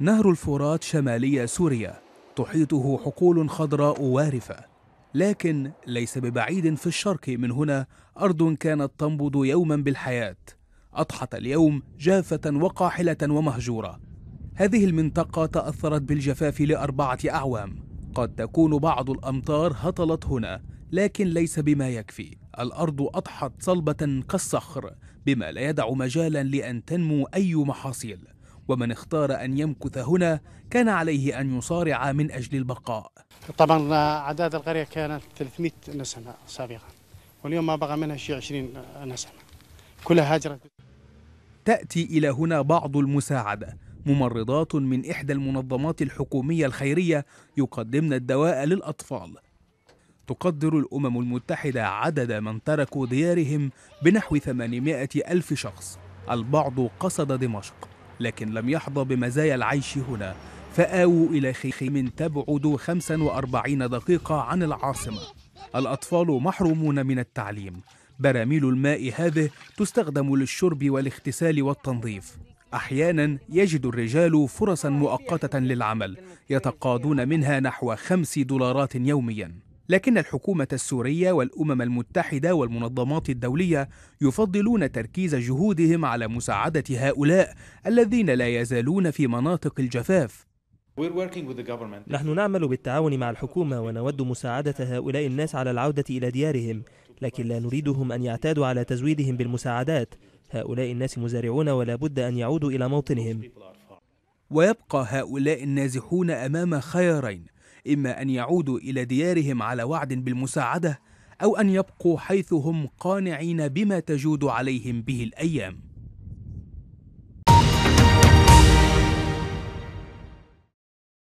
نهر الفرات شمالي سوريا تحيطه حقول خضراء وارفة لكن ليس ببعيد في الشرق من هنا أرض كانت تنبض يوما بالحياة أضحت اليوم جافة وقاحلة ومهجورة هذه المنطقة تأثرت بالجفاف لأربعة أعوام قد تكون بعض الأمطار هطلت هنا لكن ليس بما يكفي الأرض أضحت صلبة كالصخر بما لا يدع مجالا لأن تنمو أي محاصيل ومن اختار أن يمكث هنا كان عليه أن يصارع من أجل البقاء طبعا أعداد القرية كانت 300 نسمة سابقا واليوم ما بقى منها شيء 20 نسمة كلها هاجرت تأتي إلى هنا بعض المساعدة ممرضات من إحدى المنظمات الحكومية الخيرية يقدمن الدواء للأطفال تقدر الأمم المتحدة عدد من تركوا ديارهم بنحو 800 ألف شخص البعض قصد دمشق لكن لم يحظى بمزايا العيش هنا فآووا إلى خيم تبعد 45 دقيقة عن العاصمة الأطفال محرومون من التعليم براميل الماء هذه تستخدم للشرب والاغتسال والتنظيف احيانا يجد الرجال فرصا مؤقته للعمل يتقاضون منها نحو خمس دولارات يوميا لكن الحكومة السورية والأمم المتحدة والمنظمات الدولية يفضلون تركيز جهودهم على مساعدة هؤلاء الذين لا يزالون في مناطق الجفاف نحن نعمل بالتعاون مع الحكومة ونود مساعدة هؤلاء الناس على العودة إلى ديارهم لكن لا نريدهم أن يعتادوا على تزويدهم بالمساعدات هؤلاء الناس مزارعون ولا بد أن يعودوا إلى موطنهم ويبقى هؤلاء النازحون أمام خيارين إما أن يعودوا إلى ديارهم على وعد بالمساعدة أو أن يبقوا حيث هم قانعين بما تجود عليهم به الأيام